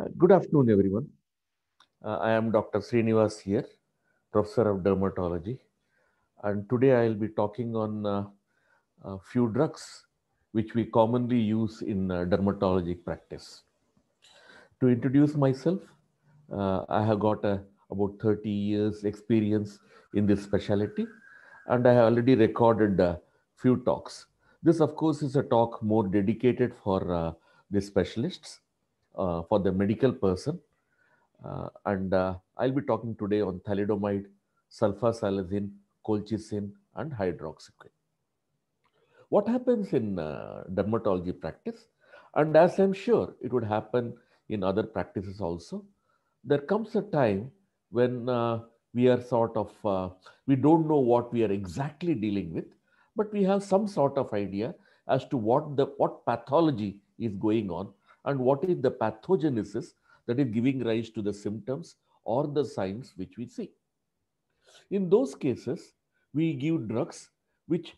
Uh, good afternoon, everyone. Uh, I am Dr. Srinivas here, Professor of Dermatology. And today I'll be talking on uh, a few drugs which we commonly use in uh, dermatologic practice. To introduce myself, uh, I have got uh, about 30 years experience in this specialty and I have already recorded a few talks. This, of course, is a talk more dedicated for the specialists uh, for the medical person. Uh, and uh, I'll be talking today on thalidomide, sulfasalazine, colchicine, and hydroxyquin. What happens in dermatology practice, and as I'm sure it would happen in other practices also, there comes a time when uh, we are sort of uh, we don't know what we are exactly dealing with but we have some sort of idea as to what the what pathology is going on and what is the pathogenesis that is giving rise to the symptoms or the signs which we see. In those cases, we give drugs which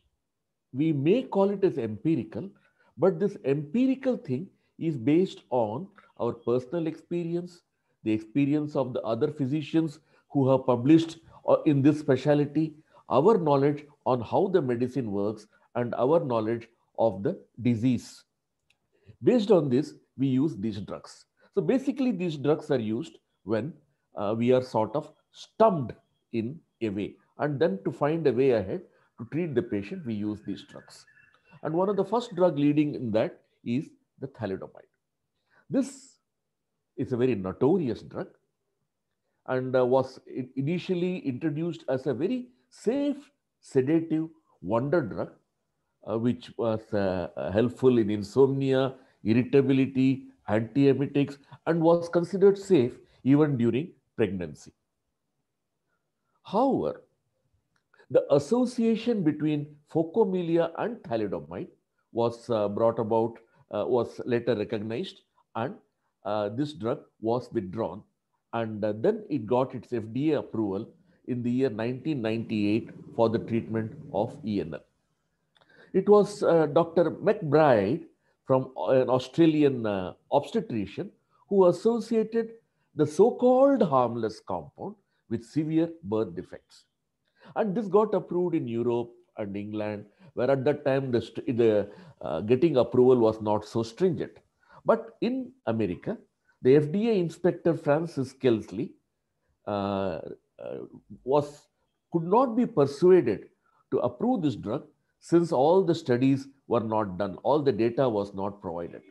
we may call it as empirical, but this empirical thing is based on our personal experience, the experience of the other physicians who have published uh, in this specialty, our knowledge on how the medicine works, and our knowledge of the disease. Based on this, we use these drugs. So basically these drugs are used when uh, we are sort of stumped in a way. And then to find a way ahead to treat the patient, we use these drugs. And one of the first drug leading in that is the thalidomide. This is a very notorious drug and uh, was initially introduced as a very safe sedative wonder drug, uh, which was uh, helpful in insomnia irritability, antiemetics, and was considered safe even during pregnancy. However, the association between phocomelia and thalidomide was uh, brought about, uh, was later recognized, and uh, this drug was withdrawn. And uh, then it got its FDA approval in the year 1998 for the treatment of ENL. It was uh, Dr. McBride from uh, an Australian uh, obstetrician who associated the so-called harmless compound with severe birth defects. And this got approved in Europe and England, where at that time the, the uh, getting approval was not so stringent. But in America, the FDA inspector Francis Kelsley uh, uh, was could not be persuaded to approve this drug since all the studies were not done. All the data was not provided.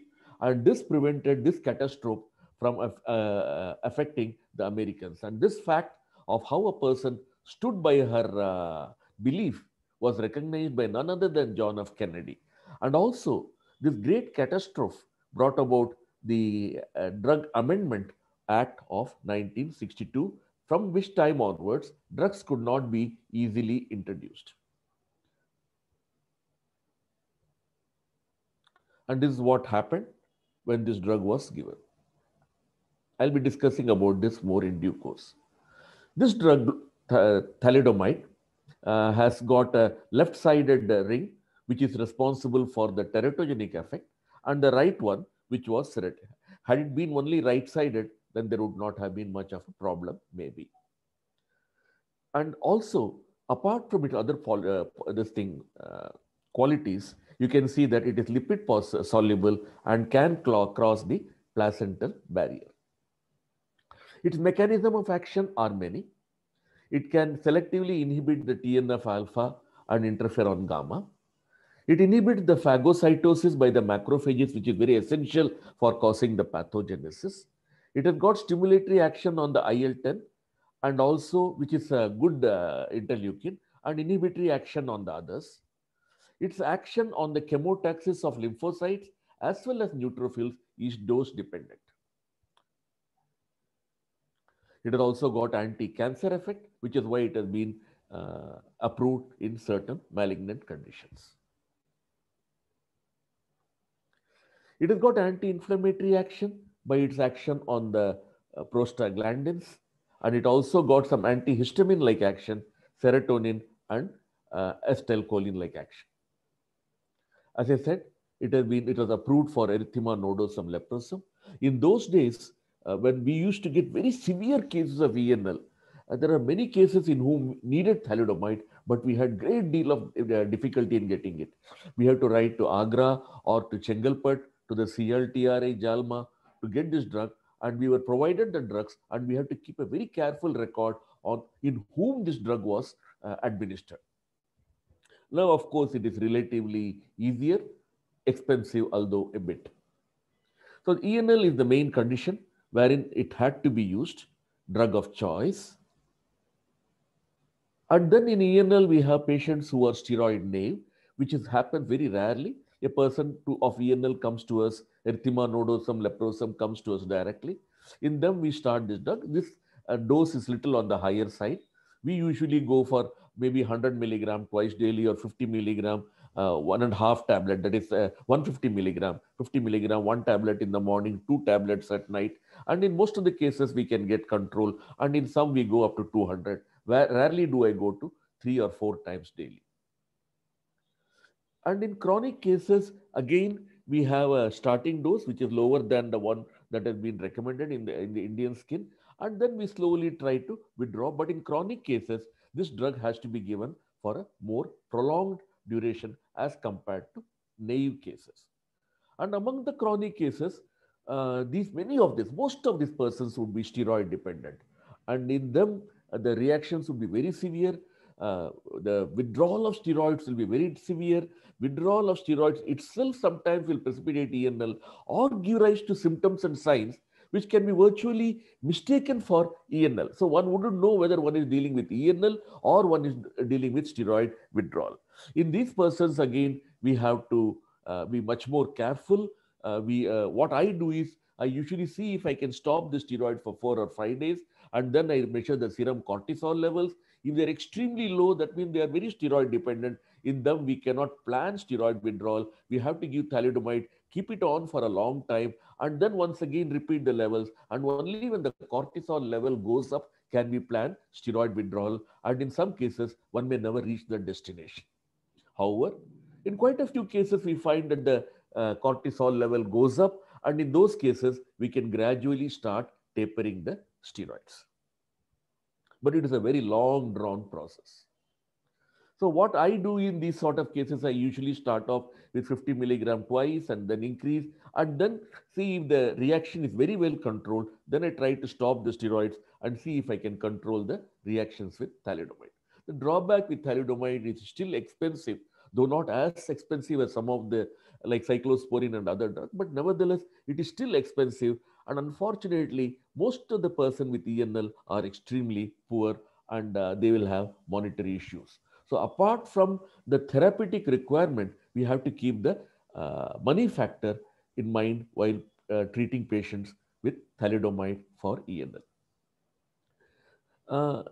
And this prevented this catastrophe from uh, uh, affecting the Americans. And this fact of how a person stood by her uh, belief was recognized by none other than John F. Kennedy. And also, this great catastrophe brought about the uh, Drug Amendment Act of 1962, from which time onwards, drugs could not be easily introduced. And this is what happened when this drug was given. I'll be discussing about this more in due course. This drug, th thalidomide, uh, has got a left-sided ring, which is responsible for the teratogenic effect, and the right one, which was serotonin. Had it been only right-sided, then there would not have been much of a problem, maybe. And also, apart from it, other uh, this thing uh, qualities, you can see that it is lipid soluble and can cross the placental barrier. Its mechanism of action are many. It can selectively inhibit the TNF alpha and interferon gamma. It inhibits the phagocytosis by the macrophages, which is very essential for causing the pathogenesis. It has got stimulatory action on the IL-10 and also, which is a good uh, interleukin, and inhibitory action on the others. Its action on the chemotaxis of lymphocytes as well as neutrophils is dose dependent. It has also got anti-cancer effect, which is why it has been uh, approved in certain malignant conditions. It has got anti-inflammatory action by its action on the uh, prostaglandins, and it also got some antihistamine-like action, serotonin and uh, acetylcholine-like action. As I said, it has been it was approved for erythema nodosum leprosum. In those days, uh, when we used to get very severe cases of ENL, uh, there are many cases in whom needed thalidomide, but we had great deal of uh, difficulty in getting it. We had to write to Agra or to Chengalpet, to the CLTRA, Jalma, to get this drug. And we were provided the drugs, and we had to keep a very careful record on in whom this drug was uh, administered. Now, of course, it is relatively easier, expensive, although a bit. So ENL is the main condition wherein it had to be used, drug of choice. And then in ENL, we have patients who are steroid naive, which has happened very rarely. A person to, of ENL comes to us, erythema nodosum, leprosum comes to us directly. In them, we start this drug. This uh, dose is little on the higher side. We usually go for maybe 100 milligram twice daily or 50 milligram uh, one and a half tablet that is uh, 150 milligram 50 milligram one tablet in the morning two tablets at night and in most of the cases we can get control and in some we go up to 200 where rarely do i go to three or four times daily and in chronic cases again we have a starting dose which is lower than the one that has been recommended in the, in the indian skin and then we slowly try to withdraw but in chronic cases this drug has to be given for a more prolonged duration as compared to naive cases. And among the chronic cases, uh, these many of these, most of these persons would be steroid dependent. And in them, uh, the reactions would be very severe. Uh, the withdrawal of steroids will be very severe. Withdrawal of steroids itself sometimes will precipitate ENL or give rise to symptoms and signs which can be virtually mistaken for ENL. So one wouldn't know whether one is dealing with ENL or one is dealing with steroid withdrawal. In these persons, again, we have to uh, be much more careful. Uh, we, uh, what I do is I usually see if I can stop the steroid for four or five days, and then I measure the serum cortisol levels. If they're extremely low, that means they are very steroid dependent. In them, we cannot plan steroid withdrawal. We have to give thalidomide keep it on for a long time and then once again repeat the levels and only when the cortisol level goes up can we plan steroid withdrawal and in some cases one may never reach the destination however in quite a few cases we find that the uh, cortisol level goes up and in those cases we can gradually start tapering the steroids but it is a very long drawn process so what I do in these sort of cases, I usually start off with 50 milligram twice and then increase and then see if the reaction is very well controlled. Then I try to stop the steroids and see if I can control the reactions with thalidomide. The drawback with thalidomide is still expensive, though not as expensive as some of the like cyclosporine and other drugs, but nevertheless, it is still expensive. And unfortunately, most of the person with ENL are extremely poor and uh, they will have monetary issues. So apart from the therapeutic requirement, we have to keep the uh, money factor in mind while uh, treating patients with thalidomide for ENL. Uh,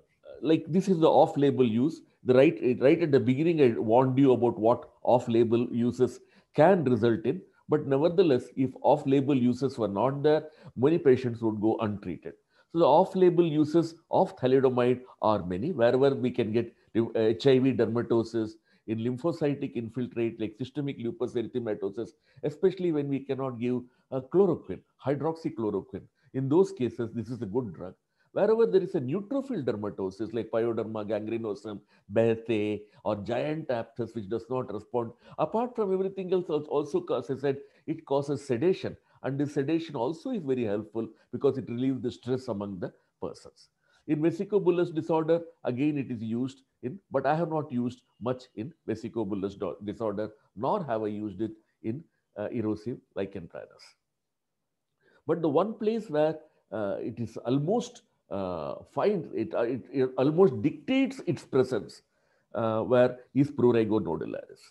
like this is the off-label use. The right, right at the beginning, I warned you about what off-label uses can result in. But nevertheless, if off-label uses were not there, many patients would go untreated. So the off-label uses of thalidomide are many. Wherever we can get HIV uh, dermatosis, in lymphocytic infiltrate like systemic lupus erythematosus, especially when we cannot give a uh, chloroquine, hydroxychloroquine. In those cases, this is a good drug. Wherever there is a neutrophil dermatosis like pyoderma, gangrenosum, Bethe, or giant aptus, which does not respond, apart from everything else, also, causes I said, it causes sedation. And this sedation also is very helpful because it relieves the stress among the persons. In vesicobulous disorder, again, it is used in, but I have not used much in vesicobulous disorder, nor have I used it in uh, erosive lichen planus. But the one place where uh, it is almost uh, finds it, uh, it, it, almost dictates its presence, uh, where is prurigo nodularis.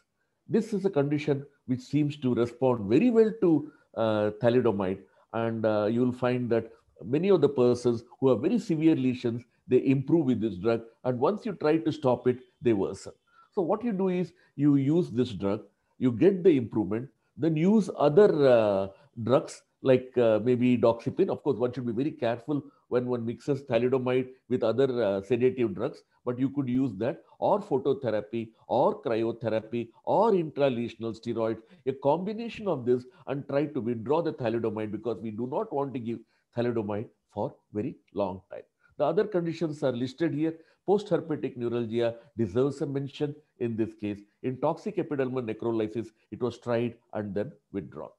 This is a condition which seems to respond very well to uh, thalidomide, and you will find that many of the persons who have very severe lesions, they improve with this drug. And once you try to stop it, they worsen. So what you do is you use this drug, you get the improvement, then use other uh, drugs like uh, maybe doxepin. Of course, one should be very careful when one mixes thalidomide with other uh, sedative drugs, but you could use that or phototherapy or cryotherapy or intralesional steroids, a combination of this and try to withdraw the thalidomide because we do not want to give thalidomide for very long time. The other conditions are listed here. Postherpetic neuralgia deserves a mention in this case. In toxic epidermal necrolysis, it was tried and then withdrawn.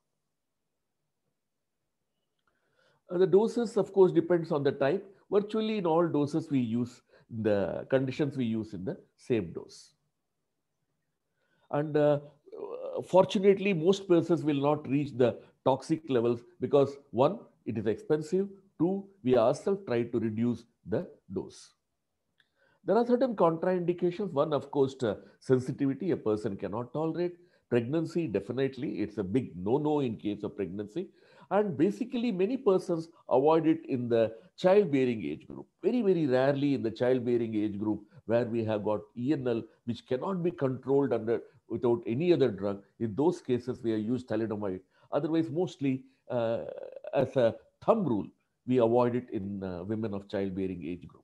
Uh, the doses, of course, depends on the type. Virtually in all doses we use, the conditions we use in the same dose. And uh, fortunately, most persons will not reach the toxic levels because one, it is expensive. Two, we ourselves try to reduce the dose. There are certain contraindications. One, of course, uh, sensitivity a person cannot tolerate. Pregnancy, definitely, it's a big no-no in case of pregnancy. And basically, many persons avoid it in the childbearing age group. Very, very rarely in the childbearing age group where we have got ENL, which cannot be controlled under without any other drug. In those cases, we have used thalidomide. Otherwise, mostly uh, as a thumb rule, we avoid it in uh, women of childbearing age group.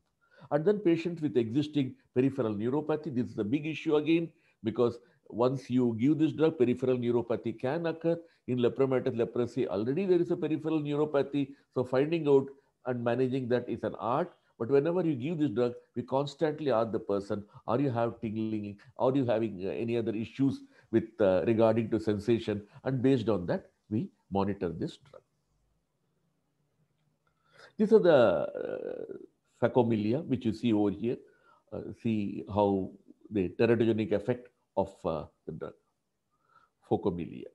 And then patients with existing peripheral neuropathy, this is a big issue again, because once you give this drug, peripheral neuropathy can occur. In lepromatous leprosy, already there is a peripheral neuropathy. So finding out and managing that is an art. But whenever you give this drug, we constantly ask the person, are you have tingling? Are you having uh, any other issues with uh, regarding to sensation? And based on that, we monitor this drug. These are the uh, which you see over here. Uh, see how the teratogenic effect of uh, the drug, focomelia.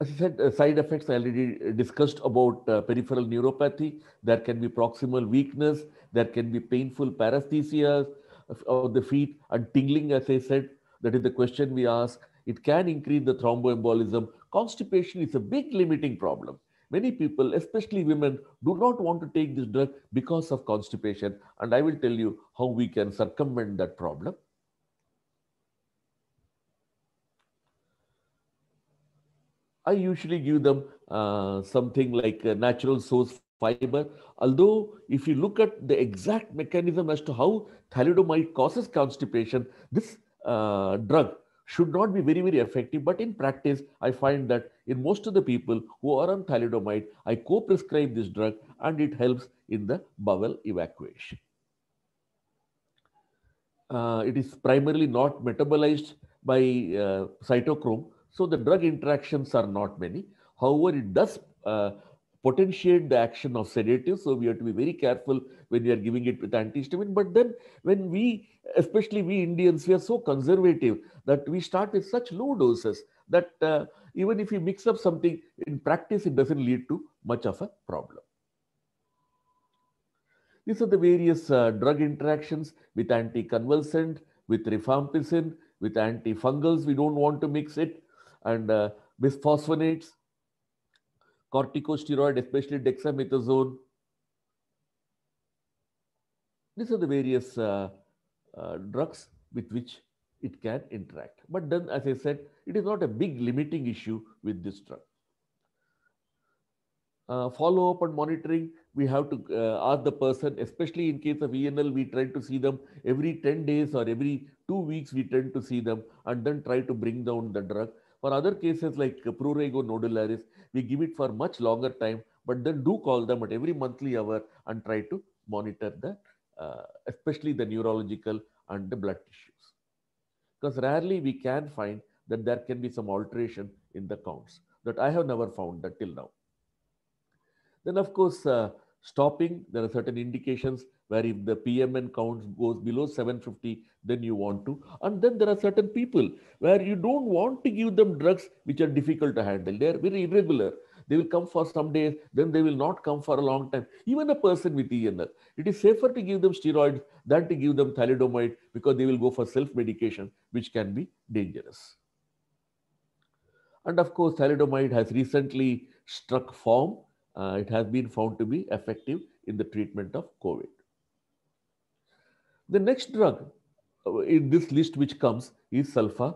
As I said, uh, side effects I already uh, discussed about uh, peripheral neuropathy. There can be proximal weakness. There can be painful paresthesias of, uh, of the feet and tingling, as I said. That is the question we ask. It can increase the thromboembolism. Constipation is a big limiting problem. Many people, especially women, do not want to take this drug because of constipation. And I will tell you how we can circumvent that problem. I usually give them uh, something like natural source fiber. Although, if you look at the exact mechanism as to how thalidomide causes constipation, this uh, drug should not be very, very effective. But in practice, I find that in most of the people who are on thalidomide, I co prescribe this drug and it helps in the bowel evacuation. Uh, it is primarily not metabolized by uh, cytochrome, so the drug interactions are not many. However, it does uh, potentiate the action of sedatives. So we have to be very careful when we are giving it with antihistamine. But then when we, especially we Indians, we are so conservative that we start with such low doses that uh, even if you mix up something in practice, it doesn't lead to much of a problem. These are the various uh, drug interactions with anticonvulsant, with rifampicin, with antifungals. We don't want to mix it and uh, bisphosphonates, corticosteroid, especially dexamethasone. These are the various uh, uh, drugs with which it can interact. But then, as I said, it is not a big limiting issue with this drug. Uh, follow up and monitoring, we have to uh, ask the person, especially in case of ENL, we try to see them every 10 days or every two weeks, we tend to see them and then try to bring down the drug for other cases like prurigo nodularis, we give it for much longer time, but then do call them at every monthly hour and try to monitor the, uh, especially the neurological and the blood tissues. Because rarely we can find that there can be some alteration in the counts that I have never found that till now. Then of course, uh, Stopping, there are certain indications where if the PMN count goes below 750, then you want to. And then there are certain people where you don't want to give them drugs which are difficult to handle. They're very irregular. They will come for some days, then they will not come for a long time. Even a person with ENR, it is safer to give them steroids than to give them thalidomide because they will go for self medication, which can be dangerous. And of course, thalidomide has recently struck form uh, it has been found to be effective in the treatment of COVID. The next drug uh, in this list which comes is sulfa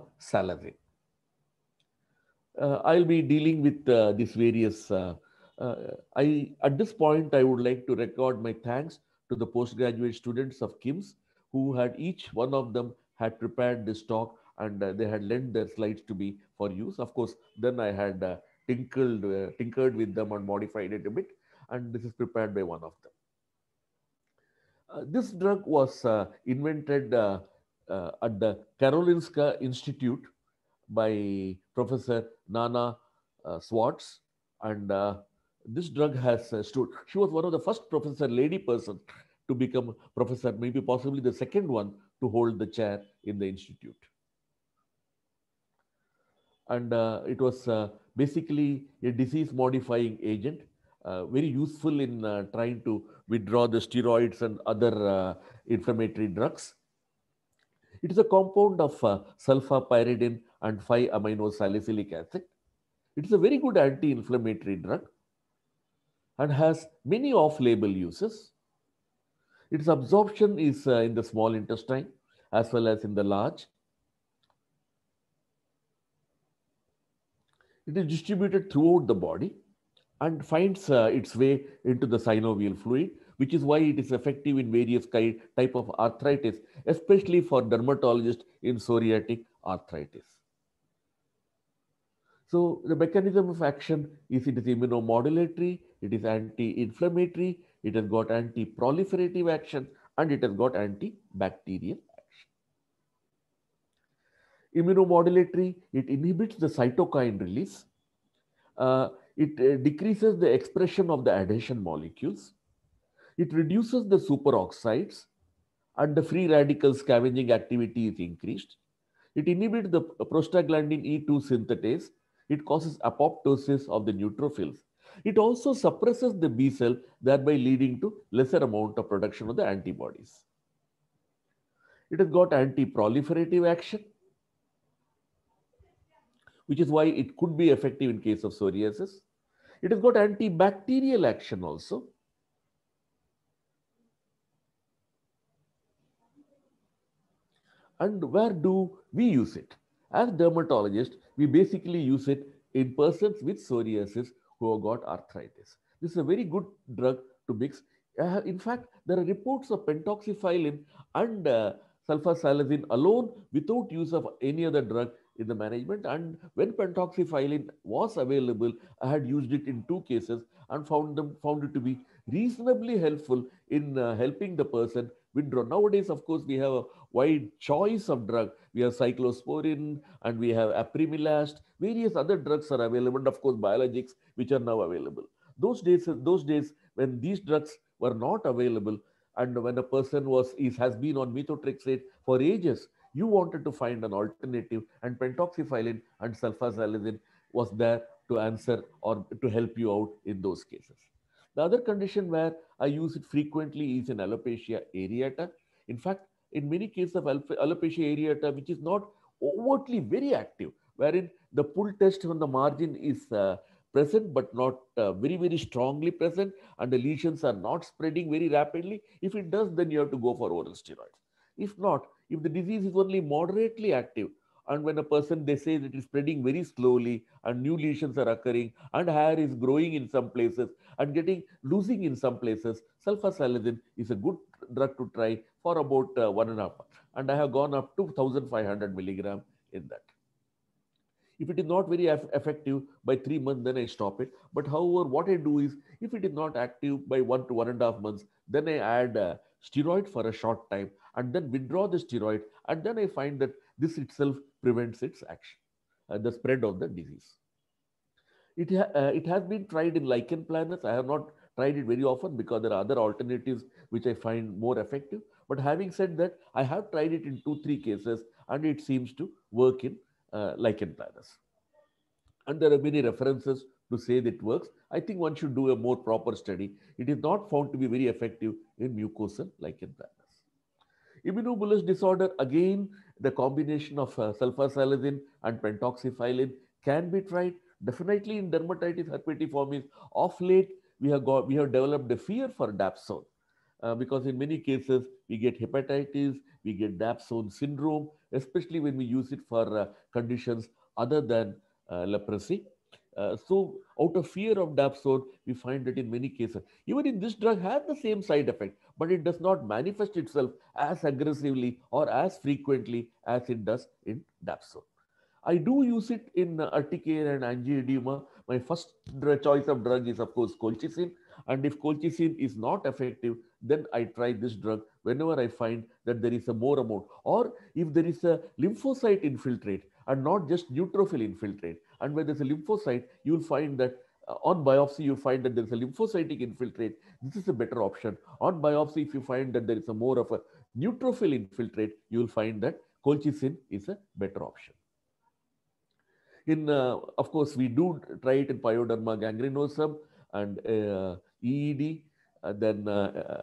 Uh, I'll be dealing with uh, these various. Uh, uh, I at this point I would like to record my thanks to the postgraduate students of KIMS who had each one of them had prepared this talk and uh, they had lent their slides to me for use. Of course, then I had tinkled, uh, tinkered with them and modified it a bit. And this is prepared by one of them. Uh, this drug was uh, invented uh, uh at the Karolinska Institute by Professor Nana uh, Swartz. And uh, this drug has stood. She was one of the first professor, lady person, to become professor, maybe possibly the second one to hold the chair in the institute. And it was basically a disease modifying agent, uh, very useful in uh, trying to withdraw the steroids and other uh, inflammatory drugs. It is a compound of uh, sulfapyridine and 5-aminosalicylic acid. It is a very good anti-inflammatory drug and has many off-label uses. Its absorption is uh, in the small intestine as well as in the large It is distributed throughout the body and finds uh, its way into the synovial fluid, which is why it is effective in various type of arthritis, especially for dermatologists in psoriatic arthritis. So the mechanism of action is it is immunomodulatory, it is anti-inflammatory, it has got anti-proliferative action, and it has got antibacterial immunomodulatory, it inhibits the cytokine release. Uh, it uh, decreases the expression of the adhesion molecules. It reduces the superoxides and the free radical scavenging activity is increased. It inhibits the prostaglandin E2 synthetase. It causes apoptosis of the neutrophils. It also suppresses the B cell, thereby leading to lesser amount of production of the antibodies. It has got anti-proliferative action which is why it could be effective in case of psoriasis. It has got antibacterial action also. And where do we use it? As dermatologists, we basically use it in persons with psoriasis who have got arthritis. This is a very good drug to mix. Uh, in fact, there are reports of pentoxifilin and uh, sulfasalazine alone without use of any other drug in the management. And when pentoxifilin was available, I had used it in two cases and found them found it to be reasonably helpful in uh, helping the person withdraw. Nowadays, of course, we have a wide choice of drug. We have cyclosporin and we have aprimilast. Various other drugs are available, and of course, biologics, which are now available. Those days, those days when these drugs were not available, and when a person was is, has been on methotrexate for ages, you wanted to find an alternative, and pentoxifilin and sulfasalazine was there to answer or to help you out in those cases. The other condition where I use it frequently is in alopecia areata. In fact, in many cases of alopecia areata, which is not overtly very active, wherein the pull test on the margin is uh, present but not uh, very, very strongly present and the lesions are not spreading very rapidly. If it does, then you have to go for oral steroids. If not, if the disease is only moderately active, and when a person they say that it is spreading very slowly and new lesions are occurring and hair is growing in some places and getting losing in some places sulfasalazin is a good drug to try for about uh, one and a half and i have gone up to 1500 milligram in that if it is not very effective by three months then i stop it but however what i do is if it is not active by one to one and a half months then i add uh, steroid for a short time and then withdraw the steroid. And then I find that this itself prevents its action, uh, the spread of the disease. It, ha uh, it has been tried in lichen planus. I have not tried it very often because there are other alternatives which I find more effective. But having said that, I have tried it in two, three cases and it seems to work in uh, lichen planus. And there are many references to say that it works. I think one should do a more proper study. It is not found to be very effective in mucosal lichen planus. Immunobullous disorder, again, the combination of uh, sulfasalazine and pentoxifilin can be tried. Definitely in dermatitis herpetiformis, of late, we have, got, we have developed a fear for dapsone uh, because in many cases, we get hepatitis, we get dapsone syndrome, especially when we use it for uh, conditions other than uh, leprosy. Uh, so out of fear of dapsone, we find that in many cases, even in this drug has the same side effect, but it does not manifest itself as aggressively or as frequently as it does in dapsone. I do use it in uh, urticaria and angioedema. My first choice of drug is, of course, colchicine. And if colchicine is not effective, then I try this drug whenever I find that there is a more amount. Or if there is a lymphocyte infiltrate and not just neutrophil infiltrate. And where there's a lymphocyte, you'll find that uh, on biopsy, you find that there's a lymphocytic infiltrate. This is a better option. On biopsy, if you find that there is a more of a neutrophil infiltrate, you'll find that colchicine is a better option. In, uh, of course, we do try it in pyoderma gangrenosum and uh, EED, uh, then, uh,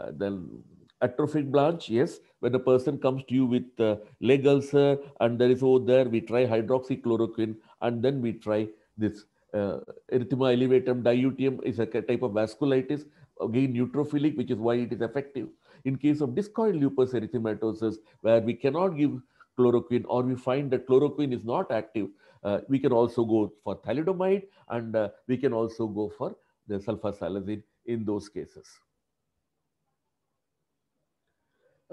uh, then atrophic blanch, yes. When a person comes to you with uh, leg ulcer and there is over oh, there, we try hydroxychloroquine and then we try this uh, erythema elevatum, diutium is a type of vasculitis, again neutrophilic, which is why it is effective. In case of discoid lupus erythematosus, where we cannot give chloroquine or we find that chloroquine is not active, uh, we can also go for thalidomide and uh, we can also go for the sulfasalazine in those cases.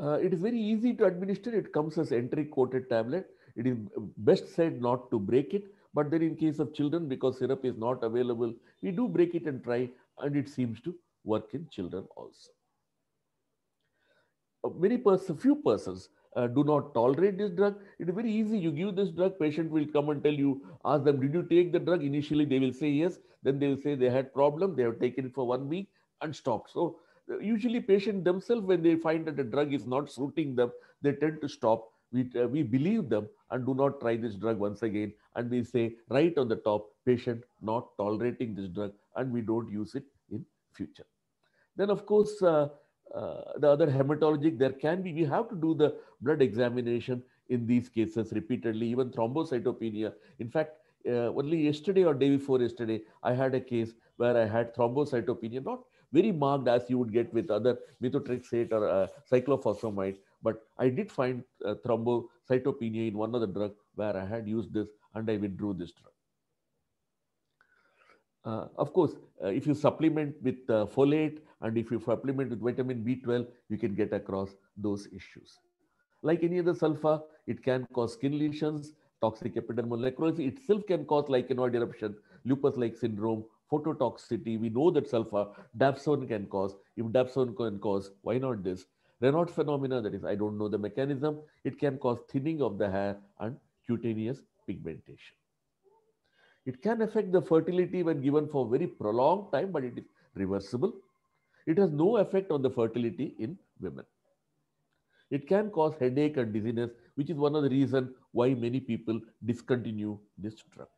Uh, it is very easy to administer. It comes as entry coated tablet. It is uh, best said not to break it. But then in case of children, because syrup is not available, we do break it and try, and it seems to work in children also. Uh, many person, few persons uh, do not tolerate this drug. It is very easy. You give this drug, patient will come and tell you, ask them, did you take the drug? Initially, they will say yes. Then they will say they had problem. They have taken it for one week and stopped. So usually patient themselves, when they find that the drug is not suiting them, they tend to stop. We, uh, we believe them and do not try this drug once again. And we say right on the top, patient not tolerating this drug, and we don't use it in future. Then, of course, uh, uh, the other hematologic, there can be, we have to do the blood examination in these cases repeatedly, even thrombocytopenia. In fact, uh, only yesterday or day before yesterday, I had a case where I had thrombocytopenia, not very marked as you would get with other methotrexate or uh, cyclophosphamide. But I did find uh, thrombocytopenia in one other drug where I had used this and I withdrew this drug. Uh, of course, uh, if you supplement with uh, folate and if you supplement with vitamin B12, you can get across those issues. Like any other sulfur, it can cause skin lesions, toxic epidermal necrosis itself can cause lichenoid eruption, lupus-like syndrome, phototoxicity. We know that sulfur, dapsone can cause. If dapsone can cause, why not this? Reynolds phenomena, that is, I don't know the mechanism, it can cause thinning of the hair and cutaneous pigmentation. It can affect the fertility when given for very prolonged time, but it is reversible. It has no effect on the fertility in women. It can cause headache and dizziness, which is one of the reasons why many people discontinue this drug.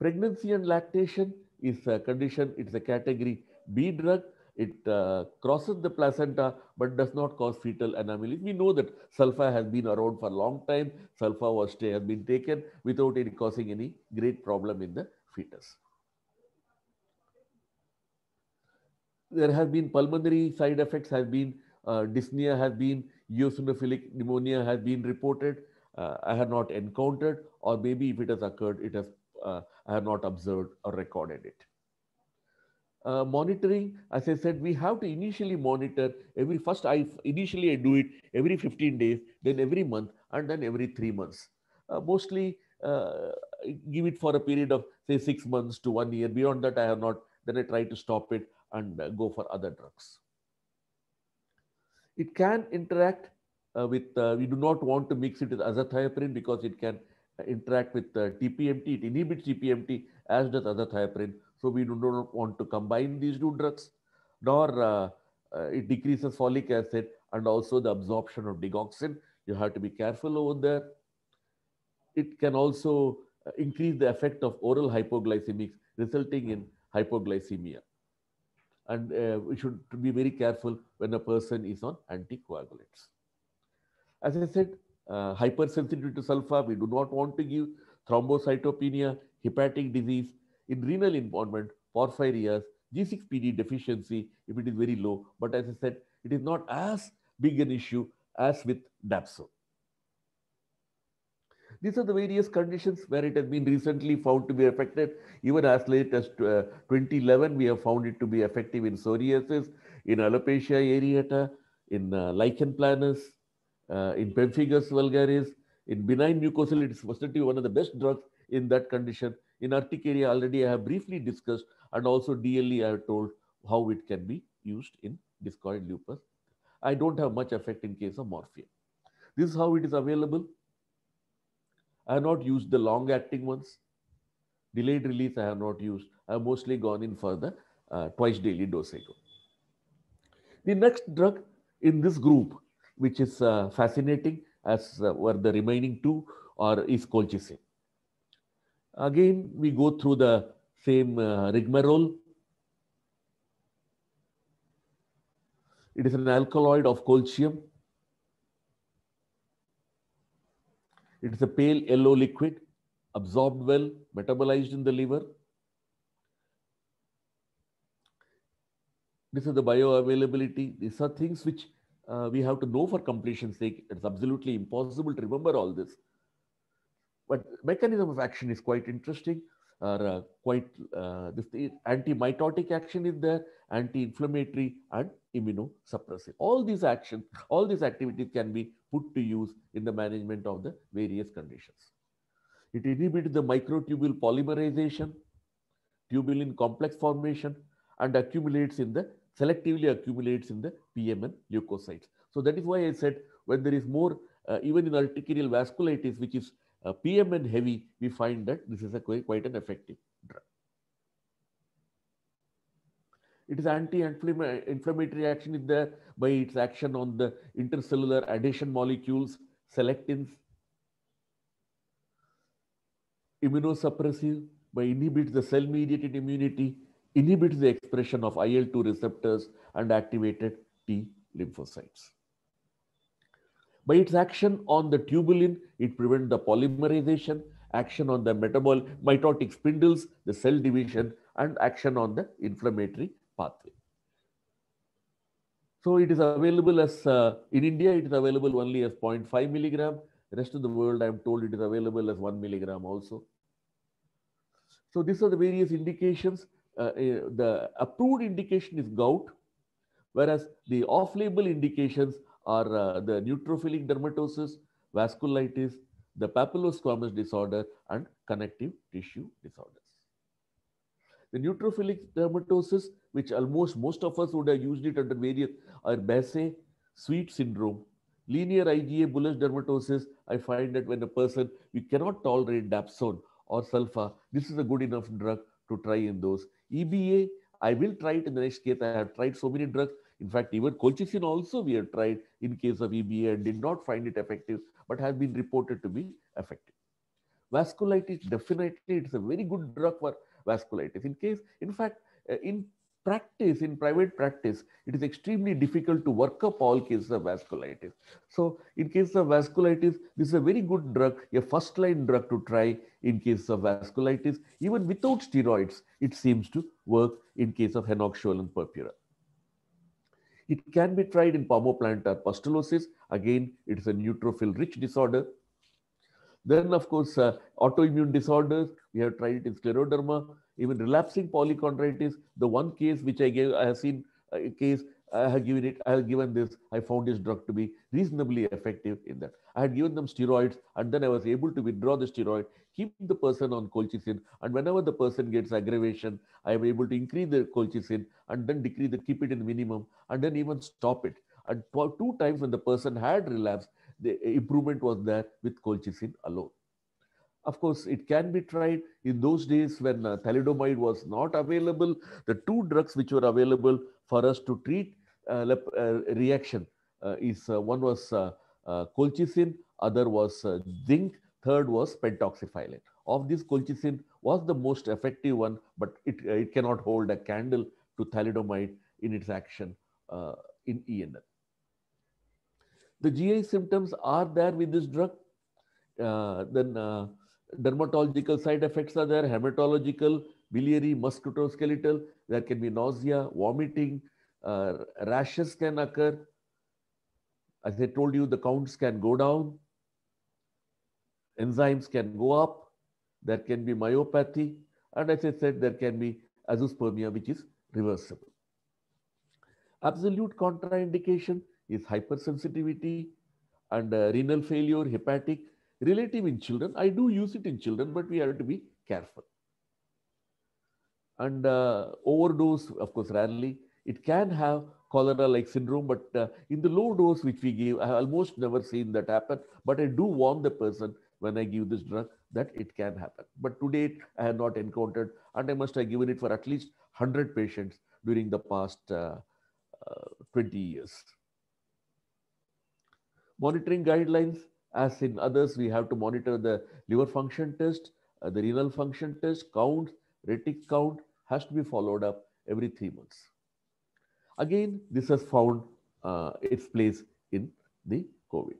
Pregnancy and lactation is a condition, it's a category B drug. It uh, crosses the placenta but does not cause fetal anomalies. We know that sulfa has been around for a long time. Sulfa was has been taken without it causing any great problem in the fetus. There have been pulmonary side effects, has been uh, dyspnea, has been eosinophilic pneumonia, has been reported. Uh, I have not encountered, or maybe if it has occurred, it has uh, I have not observed or recorded it. Uh, monitoring, as I said, we have to initially monitor every first. I initially I do it every 15 days, then every month, and then every three months. Uh, mostly uh, give it for a period of say six months to one year. Beyond that, I have not. Then I try to stop it and uh, go for other drugs. It can interact uh, with uh, we do not want to mix it with azathioprine because it can interact with TPMT, uh, it inhibits TPMT as does other thiopurine. So we do not want to combine these two drugs, nor uh, uh, it decreases folic acid and also the absorption of digoxin. You have to be careful over there. It can also increase the effect of oral hypoglycemics, resulting in hypoglycemia. And uh, we should be very careful when a person is on anticoagulants. As I said, uh, hypersensitivity to sulfur. We do not want to give thrombocytopenia, hepatic disease, in renal involvement, porphyria, G6PD deficiency if it is very low. But as I said, it is not as big an issue as with DAPSO. These are the various conditions where it has been recently found to be affected. Even as late as uh, 2011, we have found it to be effective in psoriasis, in alopecia areata, in uh, lichen planus, uh, in pemphigus vulgaris, in benign mucosal, it is be one of the best drugs in that condition. In urticaria, already I have briefly discussed, and also DLE I have told how it can be used in discoid lupus. I don't have much effect in case of morphine. This is how it is available. I have not used the long acting ones. Delayed release I have not used. I have mostly gone in for the uh, twice daily dosage. The next drug in this group which is uh, fascinating as uh, were the remaining two or is colchicine. Again, we go through the same uh, rigmarole. It is an alkaloid of colchium. It is a pale yellow liquid, absorbed well, metabolized in the liver. This is the bioavailability. These are things which uh, we have to know for completion's sake. It's absolutely impossible to remember all this. But mechanism of action is quite interesting. uh, quite uh, this anti-mitotic action is there, anti-inflammatory and immunosuppressive. All these actions, all these activities can be put to use in the management of the various conditions. It inhibits the microtubule polymerization, tubulin complex formation, and accumulates in the selectively accumulates in the PMN leukocytes. So that is why I said when there is more, uh, even in arterial vasculitis, which is uh, PMN heavy, we find that this is a quite an effective drug. It is anti-inflammatory action is there by its action on the intercellular adhesion molecules, selectins, immunosuppressive by inhibits the cell-mediated immunity, inhibits the expression of IL-2 receptors and activated T lymphocytes. By its action on the tubulin, it prevents the polymerization, action on the metabolic mitotic spindles, the cell division, and action on the inflammatory pathway. So it is available as, uh, in India, it is available only as 0.5 milligram. The rest of the world, I am told it is available as 1 milligram also. So these are the various indications uh, uh, the approved indication is gout, whereas the off-label indications are uh, the neutrophilic dermatosis, vasculitis, the papillosquamous disorder, and connective tissue disorders. The neutrophilic dermatosis, which almost most of us would have used it under various, are Bassey, sweet syndrome, linear IgA bullous dermatosis. I find that when a person, we cannot tolerate dapsone or sulfa, this is a good enough drug to try in those. EBA, I will try it in the next case. I have tried so many drugs. In fact, even colchicine also we have tried in case of EBA and did not find it effective, but has been reported to be effective. Vasculitis, definitely, it's a very good drug for vasculitis. In case, in fact, uh, in practice, in private practice, it is extremely difficult to work up all cases of vasculitis. So in case of vasculitis, this is a very good drug, a first line drug to try in case of vasculitis. Even without steroids, it seems to work in case of and purpura. It can be tried in palmoplantar pustulosis. Again, it's a neutrophil-rich disorder. Then, of course, uh, autoimmune disorders. We have tried it in scleroderma. Even relapsing polychondritis, the one case which I gave, I have seen uh, a case, I have given it, I have given this, I found this drug to be reasonably effective in that. I had given them steroids and then I was able to withdraw the steroid, keep the person on colchicine, and whenever the person gets aggravation, I am able to increase the colchicine and then decrease the keep it in minimum and then even stop it. And two times when the person had relapse, the improvement was there with colchicine alone. Of course, it can be tried. In those days when uh, thalidomide was not available, the two drugs which were available for us to treat uh, uh reaction uh, is uh, one was colchicine, other was zinc, third was pentoxifilin. Of this, colchicine was the most effective one, but it, it cannot hold a candle to thalidomide in its action in ENL. The GI symptoms are there with this drug. Uh, then uh, dermatological side effects are there, hematological, biliary, musculoskeletal. There can be nausea, vomiting, uh, rashes can occur. As I told you, the counts can go down. Enzymes can go up. There can be myopathy. And as I said, there can be azospermia, which is reversible. Absolute contraindication is hypersensitivity and uh, renal failure, hepatic, relative in children. I do use it in children, but we have to be careful. And uh, overdose, of course, rarely. It can have cholera-like syndrome, but uh, in the low dose which we give, I have almost never seen that happen. But I do warn the person when I give this drug that it can happen. But to date, I have not encountered, and I must have given it for at least 100 patients during the past uh, uh 20 years. Monitoring guidelines as in others, we have to monitor the liver function test, uh, the renal function test, count, retic count has to be followed up every three months. Again, this has found uh, its place in the COVID.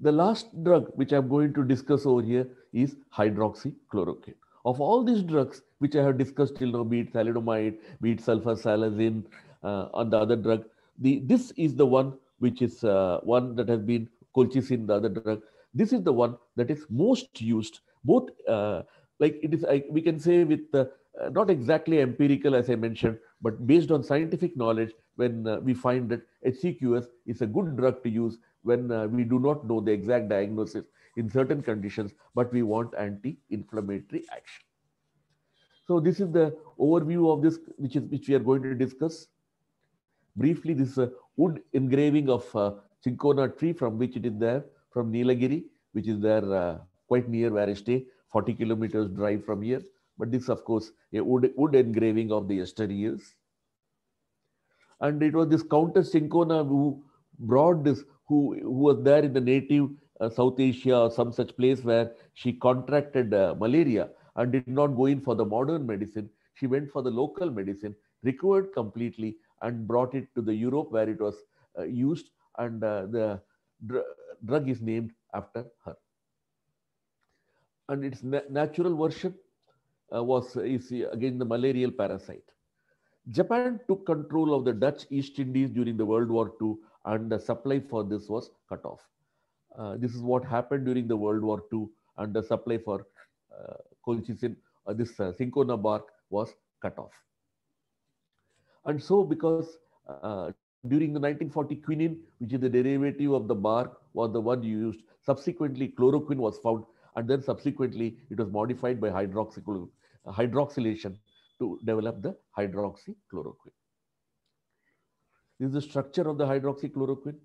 The last drug which I'm going to discuss over here is hydroxychloroquine of all these drugs which I have discussed till now, be it thalidomide, be it sulfasalazine, uh, on the other drug, the this is the one which is uh, one that has been colchicine, the other drug. This is the one that is most used. Both uh, like it is, I, we can say with uh, not exactly empirical as I mentioned, but based on scientific knowledge, when uh, we find that HCQS is a good drug to use when uh, we do not know the exact diagnosis in certain conditions, but we want anti-inflammatory action. So this is the overview of this, which is which we are going to discuss. Briefly, this a wood engraving of uh, Chinkona tree from which it is there, from Nilagiri, which is there uh, quite near where I stay, 40 kilometers drive from here. But this, of course, a wood, wood engraving of the yesteryears. And it was this Countess Chinkona who brought this, who, who was there in the native uh, South Asia or some such place where she contracted uh, malaria and did not go in for the modern medicine. She went for the local medicine, recovered completely, and brought it to the Europe where it was uh, used, and uh, the dr drug is named after her. And its na natural worship uh, was is again the malarial parasite. Japan took control of the Dutch East Indies during the World War II, and the supply for this was cut off. Uh, this is what happened during the World War II, and the supply for uh, colchicine, uh, this uh, cinchona bark was cut off. And so, because uh, during the 1940 quinine, which is the derivative of the bark, was the one used. Subsequently, chloroquine was found, and then subsequently it was modified by hydroxylation to develop the hydroxychloroquine. This is the structure of the hydroxychloroquine.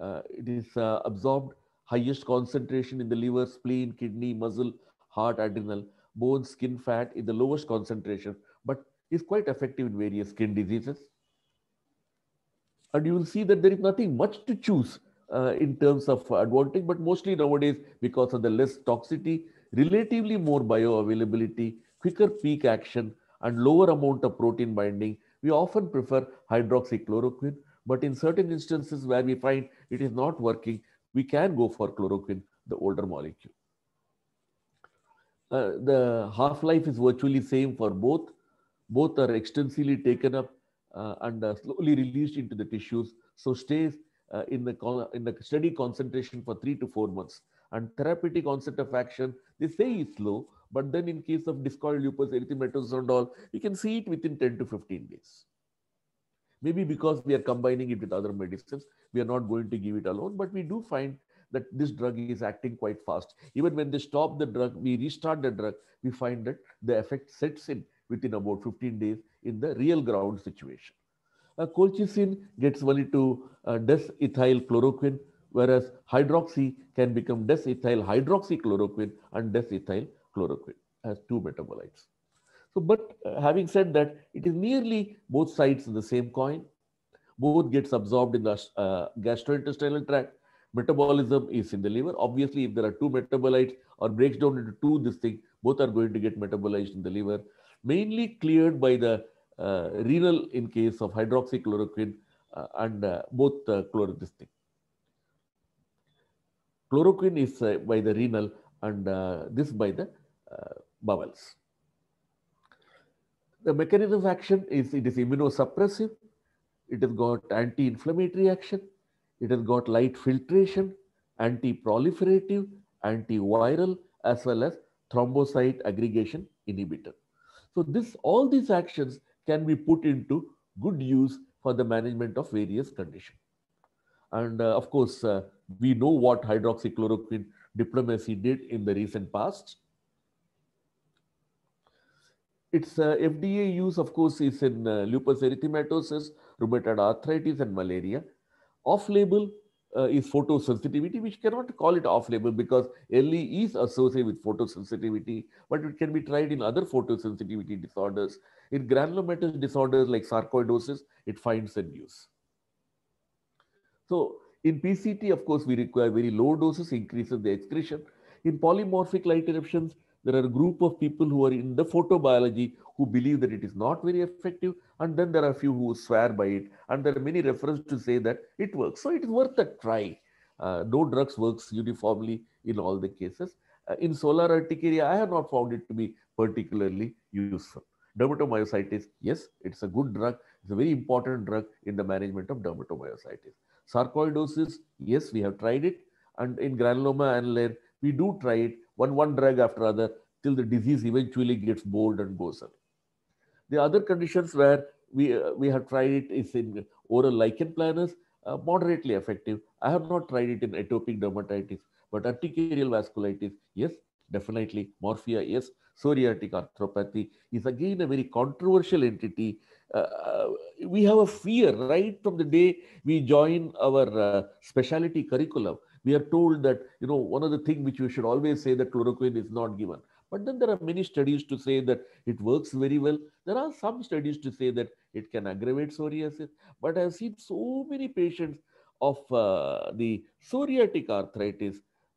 Uh, it is uh, absorbed highest concentration in the liver, spleen, kidney, muscle, heart, adrenal, bone, skin, fat in the lowest concentration, but is quite effective in various skin diseases. And you will see that there is nothing much to choose uh, in terms of advantage, but mostly nowadays, because of the less toxicity, relatively more bioavailability, quicker peak action, and lower amount of protein binding, we often prefer hydroxychloroquine but in certain instances where we find it is not working, we can go for chloroquine, the older molecule. Uh, the half-life is virtually same for both. Both are extensively taken up uh, and uh, slowly released into the tissues. So stays uh, in the in the steady concentration for three to four months. And therapeutic onset of action, they say is slow, but then in case of discoid lupus erythematosus and all, you can see it within 10 to 15 days. Maybe because we are combining it with other medicines, we are not going to give it alone, but we do find that this drug is acting quite fast. Even when they stop the drug, we restart the drug, we find that the effect sets in within about 15 days in the real ground situation. Uh, colchicine gets only to uh, desethyl chloroquine, whereas hydroxy can become desethyl hydroxychloroquine and desethyl chloroquine as two metabolites. So, but uh, having said that, it is merely both sides of the same coin. Both gets absorbed in the uh, gastrointestinal tract. Metabolism is in the liver. Obviously, if there are two metabolites or breaks down into two, this thing, both are going to get metabolized in the liver, mainly cleared by the uh, renal in case of hydroxychloroquine uh, and uh, both uh, this thing. Chloroquine is uh, by the renal and this by the bowels the mechanism of action is it is immunosuppressive, it has got anti-inflammatory action, it has got light filtration, anti-proliferative, antiviral, as well as thrombocyte aggregation inhibitor. So this, all these actions can be put into good use for the management of various conditions. And uh, of course, uh, we know what hydroxychloroquine diplomacy did in the recent past. Its uh, FDA use, of course, is in uh, lupus erythematosus, rheumatoid arthritis, and malaria. Off-label uh, is photosensitivity, which cannot call it off-label because LE is associated with photosensitivity, but it can be tried in other photosensitivity disorders. In granulomatous disorders like sarcoidosis, it finds a use. So in PCT, of course, we require very low doses, increases the excretion. In polymorphic light eruptions, there are a group of people who are in the photobiology who believe that it is not very effective, and then there are few who swear by it, and there are many references to say that it works. So it is worth a try. Uh, no drugs works uniformly in all the cases. Uh, in solar urticaria, I have not found it to be particularly useful. Dermatomyositis, yes, it's a good drug. It's a very important drug in the management of dermatomyositis. Sarcoidosis, yes, we have tried it. And in granuloma and we do try it, one, one drug after other, till the disease eventually gets bold and goes away. The other conditions where we, uh, we have tried it is in oral lichen planus, uh, moderately effective. I have not tried it in atopic dermatitis, but urticarial vasculitis, yes, definitely. Morphia, yes. Psoriatic arthropathy is again a very controversial entity. Uh, uh, we have a fear right from the day we join our uh, specialty curriculum we are told that, you know, one of the things which you should always say that chloroquine is not given. But then there are many studies to say that it works very well. There are some studies to say that it can aggravate psoriasis. But I've seen so many patients of uh, the psoriatic arthritis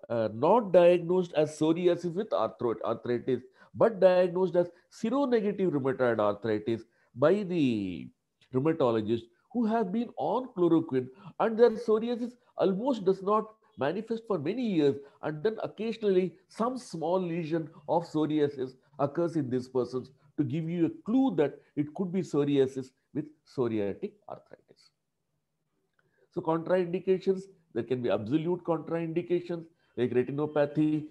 uh, not diagnosed as psoriasis with arthritis, but diagnosed as seronegative rheumatoid arthritis by the rheumatologist who have been on chloroquine and their psoriasis almost does not manifest for many years, and then occasionally some small lesion of psoriasis occurs in these persons to give you a clue that it could be psoriasis with psoriatic arthritis. So contraindications, there can be absolute contraindications like retinopathy,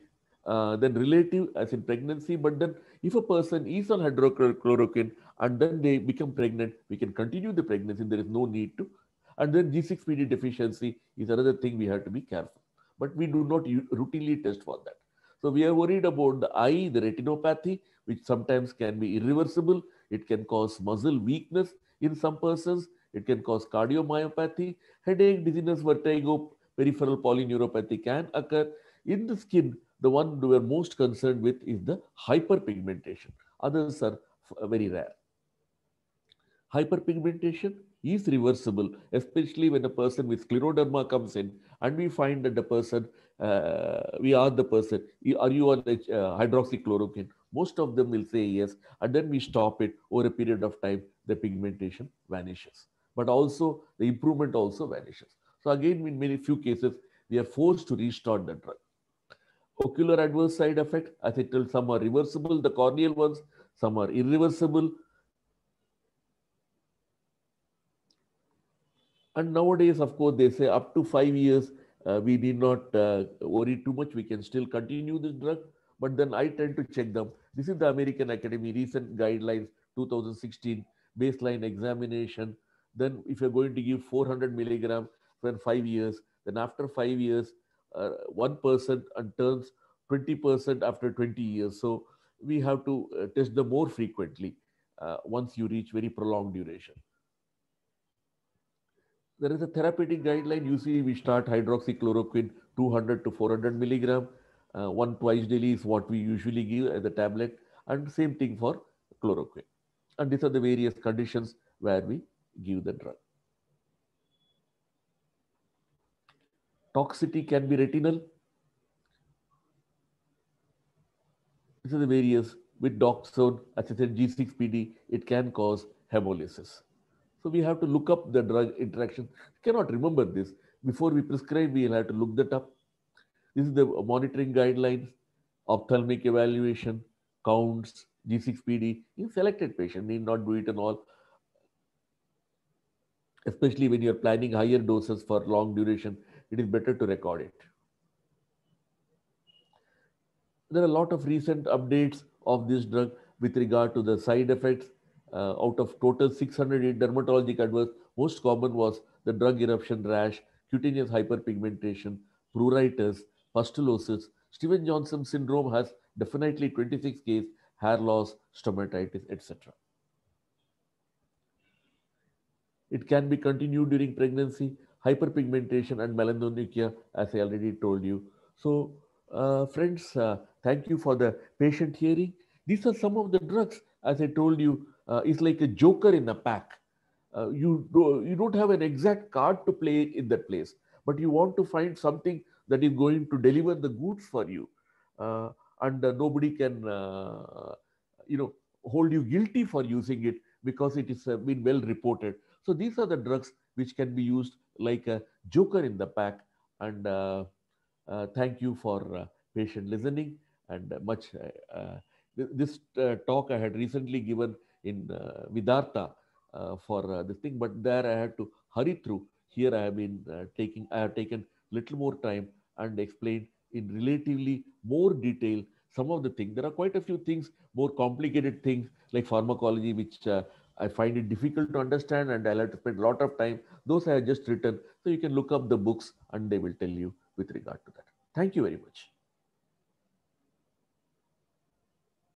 uh, then relative as in pregnancy. But then if a person is on hydrochloroquine and then they become pregnant, we can continue the pregnancy. There is no need to and then G6PD deficiency is another thing we have to be careful. But we do not routinely test for that. So we are worried about the eye, the retinopathy, which sometimes can be irreversible. It can cause muscle weakness in some persons. It can cause cardiomyopathy, headache, dizziness, vertigo, peripheral polyneuropathy can occur. In the skin, the one we are most concerned with is the hyperpigmentation. Others are very rare. Hyperpigmentation, is reversible, especially when a person with scleroderma comes in and we find that the person, uh, we ask the person, are you on the uh, hydroxychloroquine? Most of them will say yes, and then we stop it over a period of time, the pigmentation vanishes. But also, the improvement also vanishes. So again, in many few cases, we are forced to restart the drug. Ocular adverse side effect, as I tell, some are reversible, the corneal ones, some are irreversible, And nowadays, of course, they say up to five years, uh, we need not uh, worry too much. We can still continue this drug. But then I tend to check them. This is the American Academy recent guidelines 2016 baseline examination. Then, if you're going to give 400 milligram for five years, then after five years, uh, one and turns 20% after 20 years. So we have to uh, test them more frequently uh, once you reach very prolonged duration. There is a therapeutic guideline. You see, we start hydroxychloroquine 200 to 400 milligram. Uh, one twice daily is what we usually give as a tablet. And same thing for chloroquine. And these are the various conditions where we give the drug. Toxicity can be retinal. This is the various with doxone, as I said, G6PD, it can cause hemolysis. So we have to look up the drug interaction. cannot remember this. Before we prescribe, we'll have to look that up. This is the monitoring guidelines, ophthalmic evaluation, counts, G6PD. In selected patient, need not do it and all. Especially when you're planning higher doses for long duration, it is better to record it. There are a lot of recent updates of this drug with regard to the side effects uh, out of total 608 dermatologic adverse, most common was the drug eruption rash, cutaneous hyperpigmentation, pruritus, pustulosis. Steven-Johnson syndrome has definitely 26 cases, hair loss, stomatitis, etc. It can be continued during pregnancy, hyperpigmentation and melanonychia, as I already told you. So, uh, friends, uh, thank you for the patient hearing. These are some of the drugs, as I told you, uh, is like a joker in a pack. Uh, you, do, you don't have an exact card to play in that place, but you want to find something that is going to deliver the goods for you. Uh, and nobody can, you know, hold you guilty for using it because it is uh, been well reported. So these are the drugs which can be used like a joker in the pack. And uh, uh, thank you for patient listening and much. this talk I had recently given in uh, uh for uh, this thing, but there I had to hurry through. Here I have been uh, taking, I have taken little more time and explained in relatively more detail some of the things. There are quite a few things, more complicated things like pharmacology, which uh, I find it difficult to understand and I'll have to spend a lot of time. Those I have just written. So you can look up the books and they will tell you with regard to that. Thank you very much.